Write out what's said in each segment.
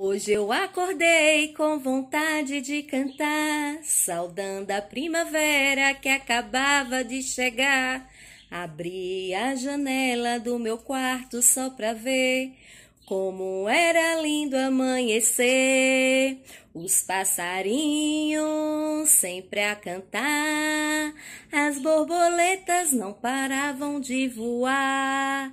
Hoje eu acordei com vontade de cantar, saudando a primavera que acabava de chegar. Abri a janela do meu quarto só pra ver como era lindo amanhecer. Os passarinhos sempre a cantar, as borboletas não paravam de voar.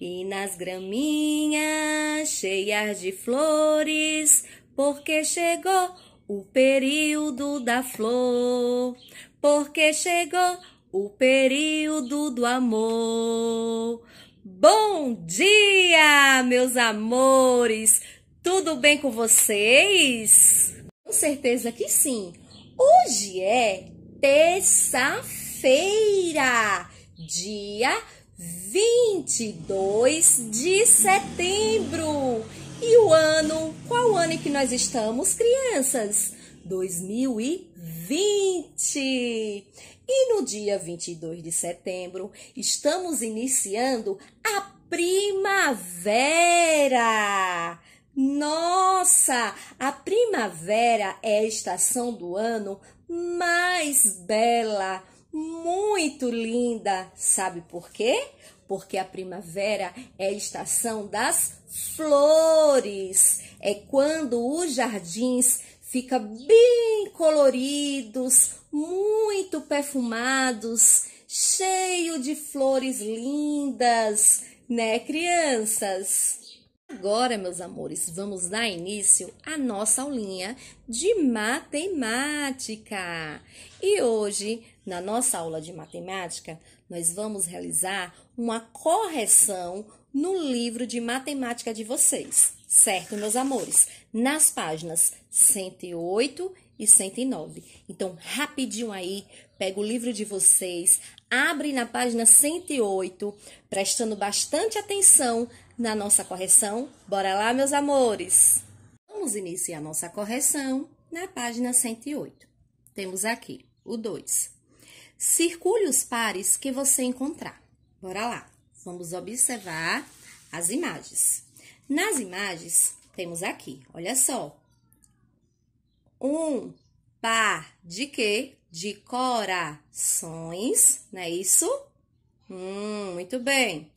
E nas graminhas cheias de flores, porque chegou o período da flor, porque chegou o período do amor. Bom dia, meus amores! Tudo bem com vocês? Com certeza que sim! Hoje é terça-feira, dia 22 de setembro. E o ano? Qual ano em que nós estamos, crianças? 2020. E no dia 22 de setembro, estamos iniciando a primavera. Nossa, a primavera é a estação do ano mais bela muito linda. Sabe por quê? Porque a primavera é a estação das flores. É quando os jardins ficam bem coloridos, muito perfumados, cheio de flores lindas, né, crianças? Agora, meus amores, vamos dar início à nossa aulinha de matemática. E hoje na nossa aula de matemática, nós vamos realizar uma correção no livro de matemática de vocês, certo, meus amores? Nas páginas 108 e 109. Então, rapidinho aí, pega o livro de vocês, abre na página 108, prestando bastante atenção na nossa correção. Bora lá, meus amores! Vamos iniciar nossa correção na página 108. Temos aqui o 2 Circule os pares que você encontrar. Bora lá. Vamos observar as imagens. Nas imagens, temos aqui, olha só. Um par de quê? De corações, não é isso? Hum, muito bem.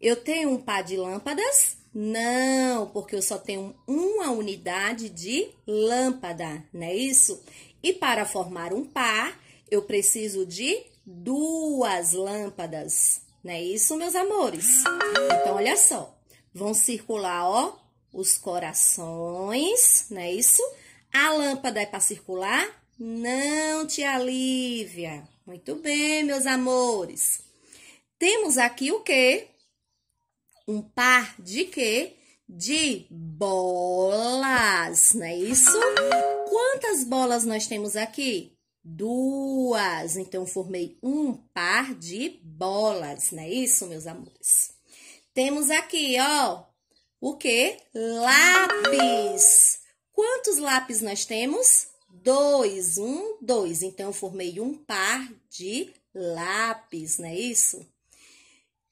Eu tenho um par de lâmpadas? Não, porque eu só tenho uma unidade de lâmpada, não é isso? E para formar um par, eu preciso de duas lâmpadas. Não é isso, meus amores? Então, olha só. Vão circular, ó, os corações, não é isso? A lâmpada é para circular? Não, te alivia. Muito bem, meus amores. Temos aqui o quê? Um par de quê? De bolas, não é isso? Quantas bolas nós temos aqui? duas. Então, formei um par de bolas, não é isso, meus amores? Temos aqui, ó, o que? Lápis. Quantos lápis nós temos? Dois, um, dois. Então, formei um par de lápis, não é isso?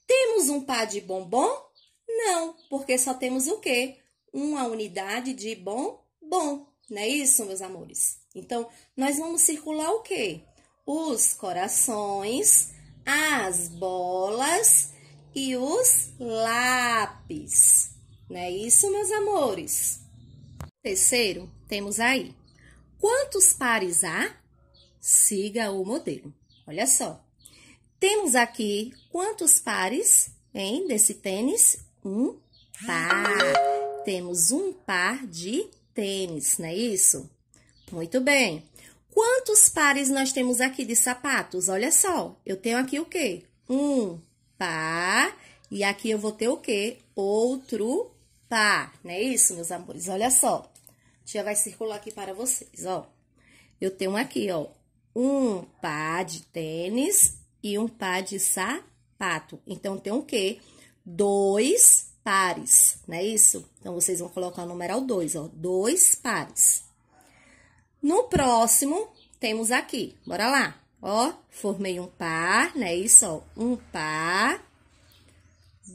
Temos um par de bombom? Não, porque só temos o quê? Uma unidade de bombom, não é isso, meus amores? Então, nós vamos circular o quê? Os corações, as bolas e os lápis. Não é isso, meus amores? Terceiro, temos aí. Quantos pares há? Siga o modelo. Olha só. Temos aqui quantos pares, hein, desse tênis? Um par. Temos um par de tênis, não é isso? Muito bem. Quantos pares nós temos aqui de sapatos? Olha só, eu tenho aqui o quê? Um par e aqui eu vou ter o quê? Outro par, não é isso, meus amores? Olha só, já vai circular aqui para vocês, ó. Eu tenho aqui, ó, um par de tênis e um par de sapato. Então, tem o quê? Dois pares, não é isso? Então, vocês vão colocar o numeral dois, ó, dois pares. No próximo, temos aqui, bora lá. Ó, formei um par, né? Isso, ó, um par,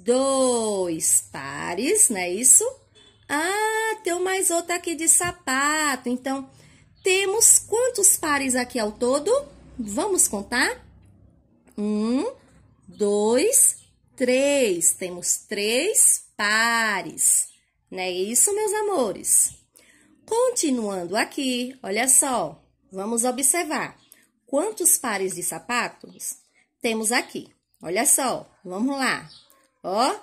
dois pares, né? Isso. Ah, tem mais outro aqui de sapato. Então, temos quantos pares aqui ao todo? Vamos contar? Um, dois, três. Temos três pares. né isso, meus amores? Continuando aqui, olha só, vamos observar quantos pares de sapatos temos aqui. Olha só, vamos lá. Ó,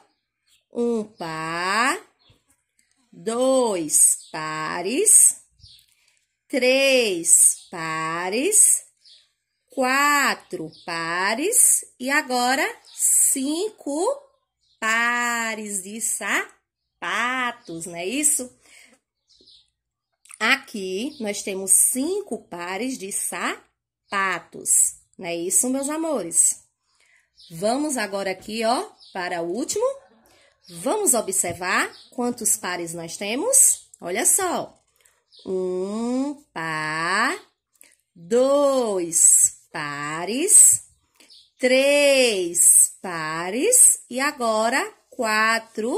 um par, dois pares, três pares, quatro pares e agora cinco pares de sapatos, não é isso? Aqui nós temos cinco pares de sapatos, não é isso, meus amores? Vamos agora aqui, ó, para o último. Vamos observar quantos pares nós temos? Olha só. Um par, dois pares, três pares e agora quatro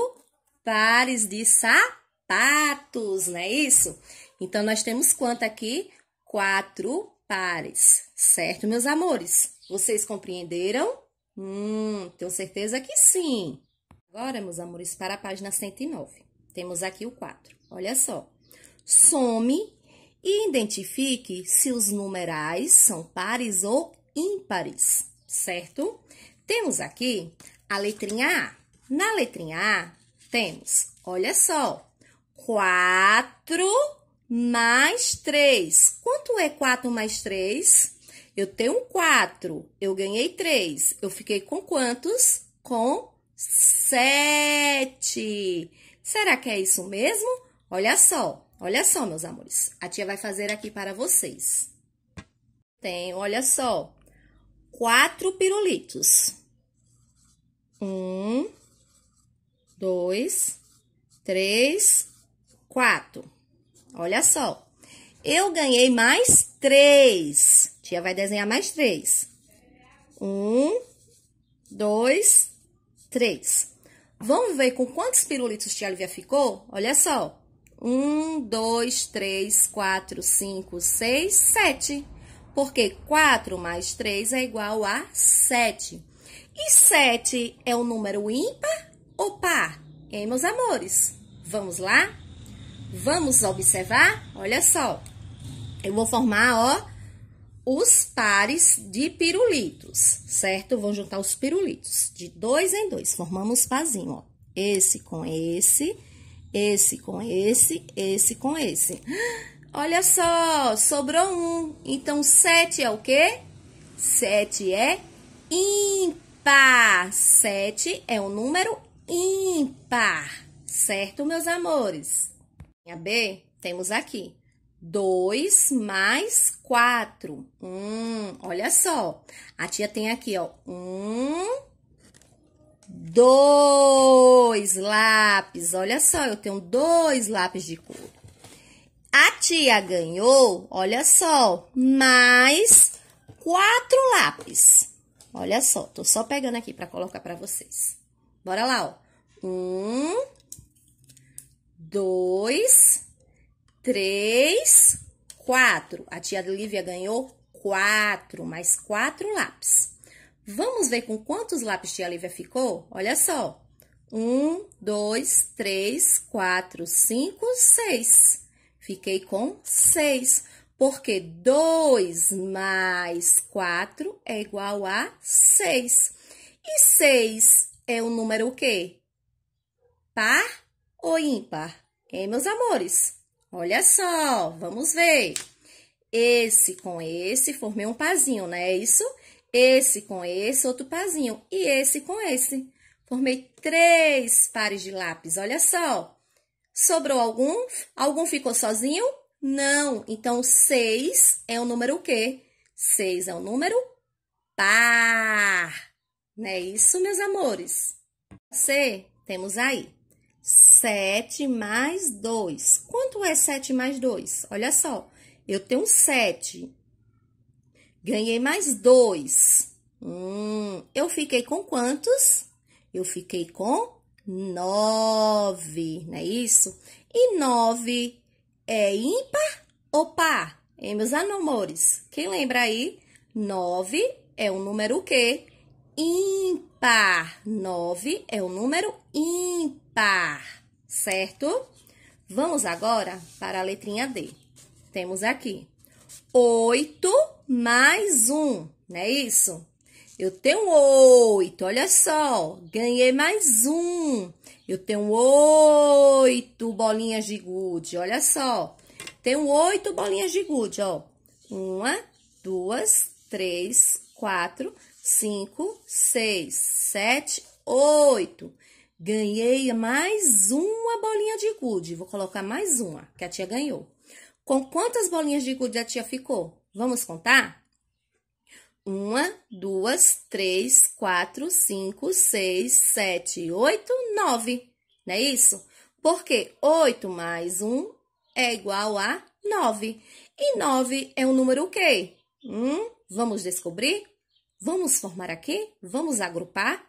pares de sapatos, não é isso? Então, nós temos quanto aqui? Quatro pares, certo, meus amores? Vocês compreenderam? Hum, tenho certeza que sim. Agora, meus amores, para a página 109. Temos aqui o 4. Olha só. Some e identifique se os numerais são pares ou ímpares, certo? Temos aqui a letrinha A. Na letrinha A, temos, olha só, quatro mais 3. Quanto é 4 mais 3? Eu tenho 4, eu ganhei 3. Eu fiquei com quantos? Com 7. Será que é isso mesmo? Olha só, olha só, meus amores. A tia vai fazer aqui para vocês. Tem, olha só, 4 pirulitos. 1, 2, 3, 4. Olha só. Eu ganhei mais três. Tia vai desenhar mais três. Um, dois, três. Vamos ver com quantos pirulitos tia Olivia ficou? Olha só. Um, dois, três, quatro, cinco, seis, sete. Porque quatro mais três é igual a sete. E sete é um número ímpar ou par? Hein, meus amores? Vamos lá? Vamos observar? Olha só. Eu vou formar, ó, os pares de pirulitos, certo? Vou juntar os pirulitos de dois em dois. Formamos pazinho, ó. Esse com esse, esse com esse, esse com esse. Olha só, sobrou um. Então, sete é o quê? Sete é ímpar. Sete é um número ímpar, certo, meus amores? A B, temos aqui 2 mais 4. Hum, olha só. A tia tem aqui, ó. Um, dois lápis. Olha só, eu tenho dois lápis de cor. A tia ganhou, olha só, mais quatro lápis. Olha só, tô só pegando aqui para colocar para vocês. Bora lá, ó. Um, dois, três, quatro. A tia Lívia ganhou quatro, mais quatro lápis. Vamos ver com quantos lápis tia Lívia ficou? Olha só. Um, dois, três, quatro, cinco, seis. Fiquei com seis, porque dois mais quatro é igual a seis. E seis é o número o quê? Par ou ímpar? Hein, é, meus amores? Olha só, vamos ver. Esse com esse, formei um pazinho, não é isso? Esse com esse, outro pazinho. E esse com esse. Formei três pares de lápis, olha só. Sobrou algum? Algum ficou sozinho? Não. Então, seis é um número o quê? Seis é um número par. Não é isso, meus amores? C, temos aí. 7 mais 2. Quanto é 7 mais 2? Olha só, eu tenho 7. Ganhei mais 2. Hum, eu fiquei com quantos? Eu fiquei com 9, não é isso? E 9 é ímpar ou par? Hein, meus anomores? Quem lembra aí? 9 é um número o quê? Ímpar. 9 é um número ímpar certo? Vamos agora para a letrinha D. Temos aqui 8 mais 1, não é isso? Eu tenho 8, olha só, ganhei mais um. Eu tenho 8 bolinhas de gude, olha só. Tenho 8 bolinhas de gude, ó. Uma, duas, três, quatro, cinco, seis, sete, oito. Ganhei mais uma bolinha de gude. Vou colocar mais uma que a tia ganhou. Com quantas bolinhas de gude a tia ficou? Vamos contar? Uma, duas, três, quatro, cinco, seis, sete, oito, nove. Não é isso? Porque oito mais um é igual a nove. E nove é um número o quê? Hum, vamos descobrir? Vamos formar aqui? Vamos agrupar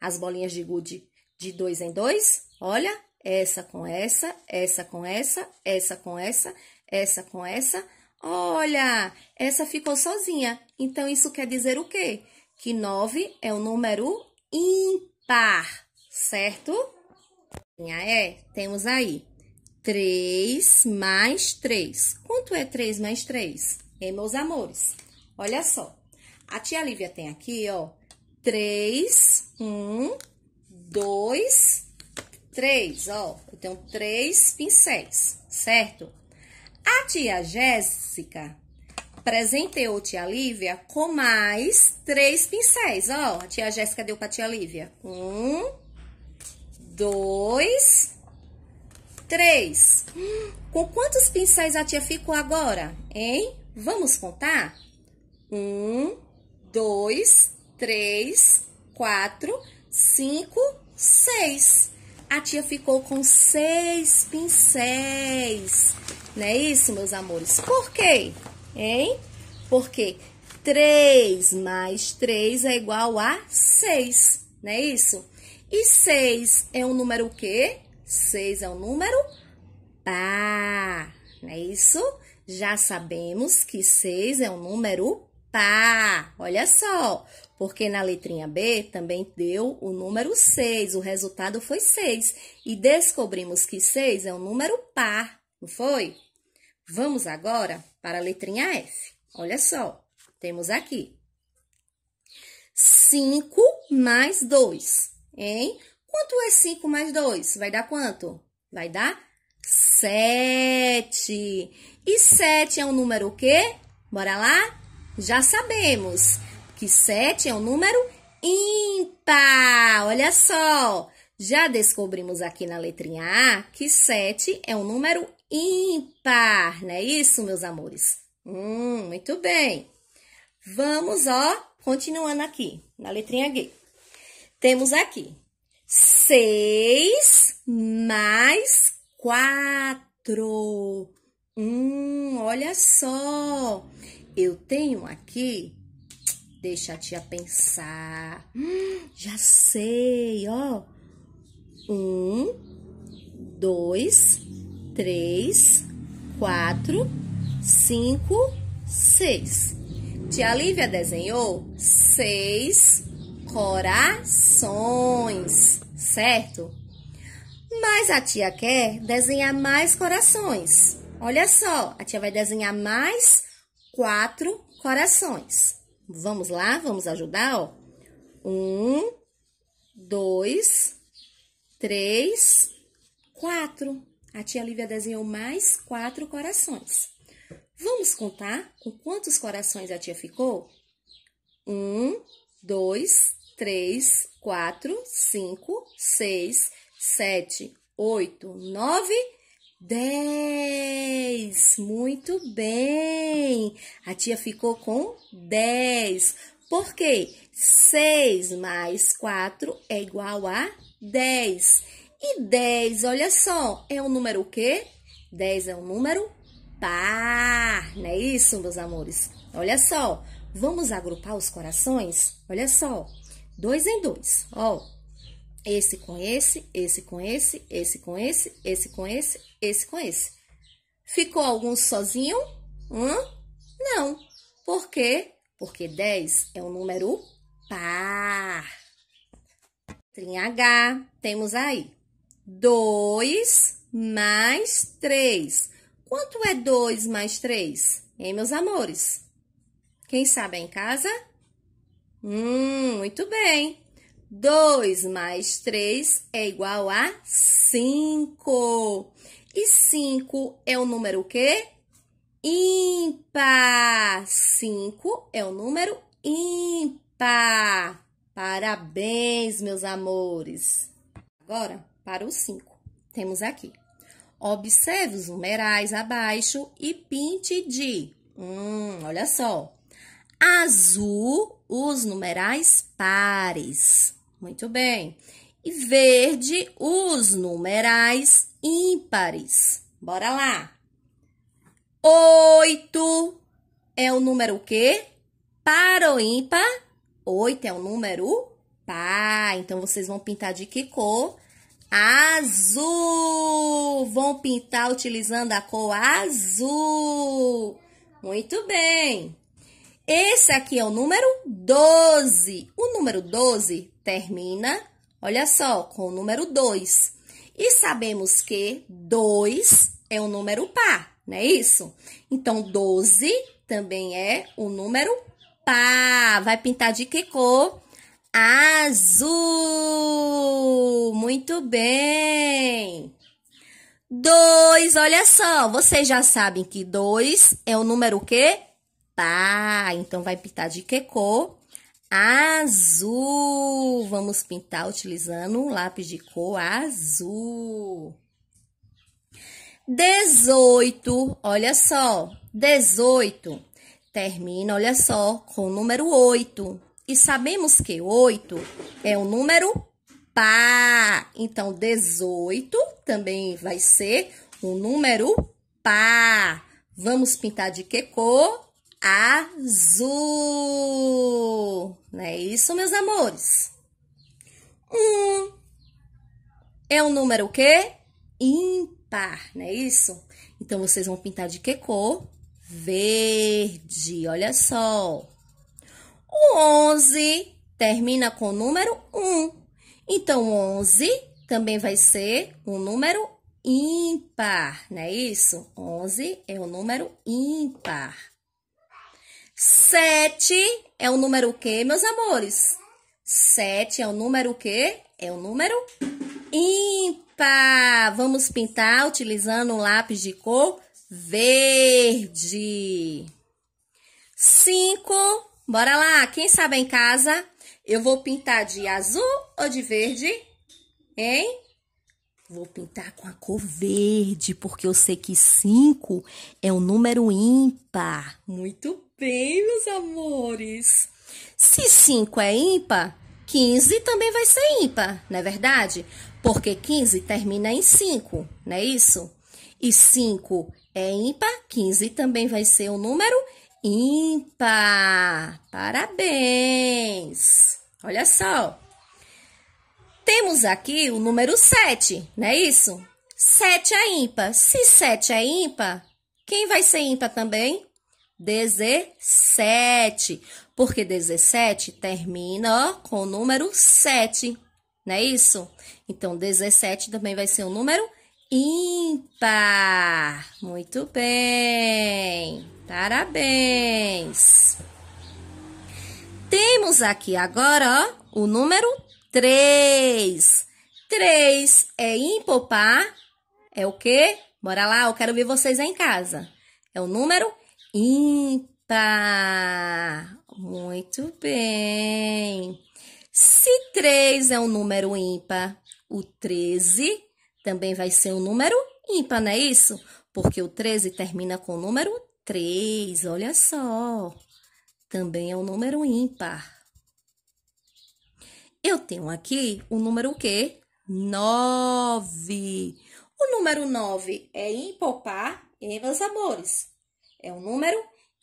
as bolinhas de gude de dois em dois, olha, essa com essa, essa com essa, essa com essa, essa com essa. Olha, essa ficou sozinha. Então, isso quer dizer o quê? Que 9 é um número ímpar, certo? É, temos aí 3 mais 3. Quanto é 3 mais 3? Hein, é, meus amores? Olha só. A tia Lívia tem aqui, ó, 3, 1, dois, três, ó. Eu tenho três pincéis, certo? A tia Jéssica presenteou tia Lívia com mais três pincéis, ó. A tia Jéssica deu pra tia Lívia. Um, dois, três. com quantos pincéis a tia ficou agora, hein? Vamos contar? Um, dois, três, quatro, cinco, seis. A tia ficou com seis pincéis. Não é isso, meus amores? Por quê? Hein? Porque 3 mais 3 é igual a 6, não é isso? E 6 é um número o quê? 6 é um número par, não é isso? Já sabemos que 6 é um número pá. Tá, olha só, porque na letrinha B também deu o número 6, o resultado foi 6, e descobrimos que 6 é um número par, não foi? Vamos agora para a letrinha F. Olha só, temos aqui 5 mais 2, hein? Quanto é 5 mais 2? Vai dar quanto? Vai dar 7. E 7 é um número o quê? Bora lá? já sabemos que 7 é um número ímpar. Olha só, já descobrimos aqui na letrinha A que 7 é um número ímpar, não é isso, meus amores? Hum, muito bem. Vamos, ó, continuando aqui, na letrinha G. Temos aqui 6 mais 4. Hum, olha só. Eu tenho aqui, deixa a tia pensar. Hum, já sei, ó. Um, dois, três, quatro, cinco, seis. Tia Lívia desenhou seis corações, certo? Mas a tia quer desenhar mais corações. Olha só, a tia vai desenhar mais quatro corações. Vamos lá, vamos ajudar, ó. Um, dois, três, quatro. A tia Lívia desenhou mais quatro corações. Vamos contar com quantos corações a tia ficou? Um, dois, três, quatro, cinco, seis, sete, oito, nove, 10. Muito bem. A tia ficou com 10. Por quê? 6 mais 4 é igual a 10. E 10, olha só, é um número o quê? 10 é um número par, não é isso, meus amores? Olha só, vamos agrupar os corações? Olha só, 2 em 2, ó esse com esse, esse com esse, esse com esse, esse com esse, esse com esse. Ficou algum sozinho? Hum? Não. Por quê? Porque 10 é um número par. Em H, temos aí 2 mais 3. Quanto é 2 mais 3? Hein, meus amores? Quem sabe é em casa? Hum, muito bem. 2 mais 3 é igual a 5. E 5 é o número quê? Ímpar. 5 é o número ímpar. Parabéns, meus amores. Agora, para o 5, temos aqui. Observe os numerais abaixo e pinte de. Hum, olha só. Azul, os numerais pares. Muito bem. E verde, os numerais ímpares. Bora lá. Oito é o número quê? Para o ímpar, oito é o número par. Então, vocês vão pintar de que cor? Azul. Vão pintar utilizando a cor azul. Muito bem. Esse aqui é o número 12. O número 12 termina, olha só, com o número 2. E sabemos que 2 é um número par, não é isso? Então, 12 também é um número par. Vai pintar de que cor? Azul! Muito bem! 2, olha só, vocês já sabem que 2 é um número que? Par. Então, vai pintar de que cor? azul. Vamos pintar utilizando um lápis de cor azul. 18, olha só, 18 termina, olha só, com o número 8. E sabemos que 8 é um número par. Então, 18 também vai ser um número par. Vamos pintar de que cor? Azul. Não é isso, meus amores? Um é um número o quê? Ímpar, não é isso? Então, vocês vão pintar de que cor? Verde, olha só. O 11 termina com o número 1. Então, 11 também vai ser um número ímpar, não é isso? 11 é um número ímpar. Sete é o número que, meus amores? Sete é o número que? É o número ímpar. Vamos pintar utilizando um lápis de cor verde. Cinco. Bora lá, quem sabe em casa? Eu vou pintar de azul ou de verde? Hein? Vou pintar com a cor verde, porque eu sei que cinco é um número ímpar. Muito bem, meus amores? Se 5 é ímpar, 15 também vai ser ímpar, não é verdade? Porque 15 termina em 5, não é isso? E 5 é ímpar, 15 também vai ser um número ímpar. Parabéns! Olha só. Temos aqui o número 7, não é isso? 7 é ímpar. Se 7 é ímpar, quem vai ser ímpar também? 17, porque 17 termina com o número 7, não é isso? Então, 17 também vai ser um número ímpar. Muito bem, parabéns. Temos aqui agora ó, o número 3. 3 é ímpar, é o quê? Bora lá, eu quero ver vocês aí em casa. É o número ímpar. Muito bem. Se 3 é um número ímpar, o 13 também vai ser um número ímpar, não é isso? Porque o 13 termina com o número 3, olha só. Também é um número ímpar. Eu tenho aqui o um número o quê? 9. O número 9 é ímpar ou par, hein, meus amores? É um número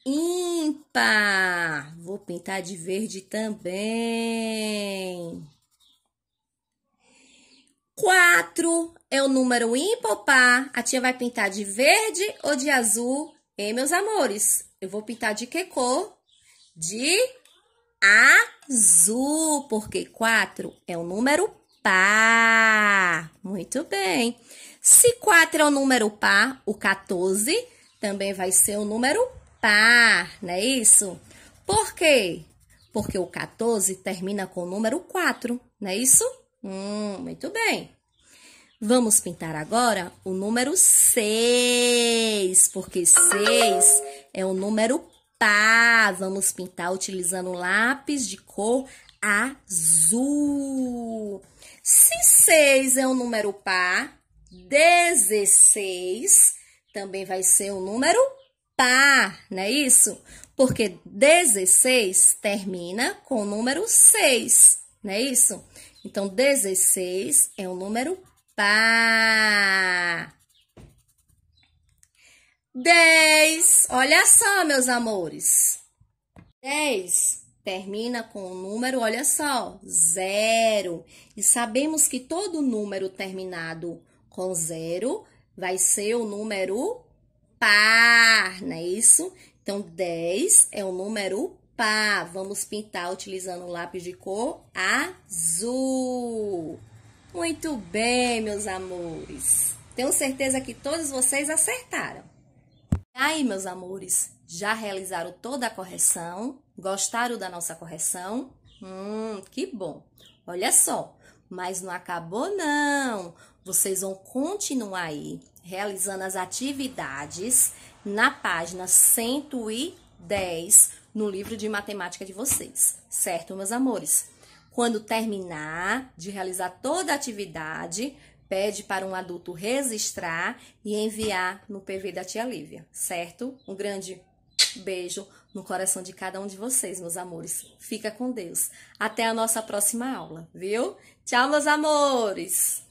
ímpar. Vou pintar de verde também. 4 é o número ímpar ou par? A tia vai pintar de verde ou de azul? Hein, é, meus amores? Eu vou pintar de que cor? De azul, porque 4 é o número par. Muito bem. Se 4 é o número par, o 14 também vai ser o número par, não é isso? Por quê? Porque o 14 termina com o número 4, não é isso? Hum, muito bem. Vamos pintar agora o número 6, porque 6 é o número par. Vamos pintar utilizando lápis de cor azul. Se 6 é um número par, 16 também vai ser um número par, não é isso? Porque 16 termina com o número 6, não é isso? Então, 16 é um número par. 10, olha só, meus amores. 10 termina com o um número, olha só, zero. E sabemos que todo número terminado com zero vai ser o número par, não é isso? Então, 10 é o número par. Vamos pintar utilizando o lápis de cor azul. Muito bem, meus amores. Tenho certeza que todos vocês acertaram. Aí, meus amores, já realizaram toda a correção? Gostaram da nossa correção? Hum, que bom! Olha só, mas não acabou, não. Vocês vão continuar aí realizando as atividades na página 110 no livro de matemática de vocês, certo, meus amores? Quando terminar de realizar toda a atividade, pede para um adulto registrar e enviar no PV da tia Lívia, certo? Um grande beijo no coração de cada um de vocês, meus amores. Fica com Deus. Até a nossa próxima aula, viu? Tchau, meus amores!